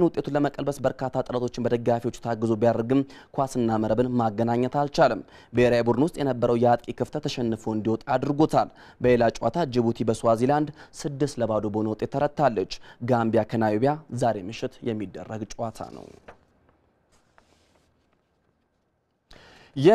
ግን ውጤቱን ለመቀልበስ በርካታ ጥረቶችን በደጋፊዎቹ ታግዞ ቢያደርግም ኳስና መረብን ማገናኘት አልቻለም። ብሔራዊ ቡድን ውስጥ የነበረው የአጥቂ ክፍተት ተሸንፎ እንዲወጣ አድርጎታል። በሌላ ጨዋታ ጅቡቲ በስዋዚላንድ ስድስት ለባዶ በሆነ ውጤት ተረታለች። ጋምቢያ ከናሚቢያ ዛሬ ምሽት የሚደረግ ጨዋታ ነው።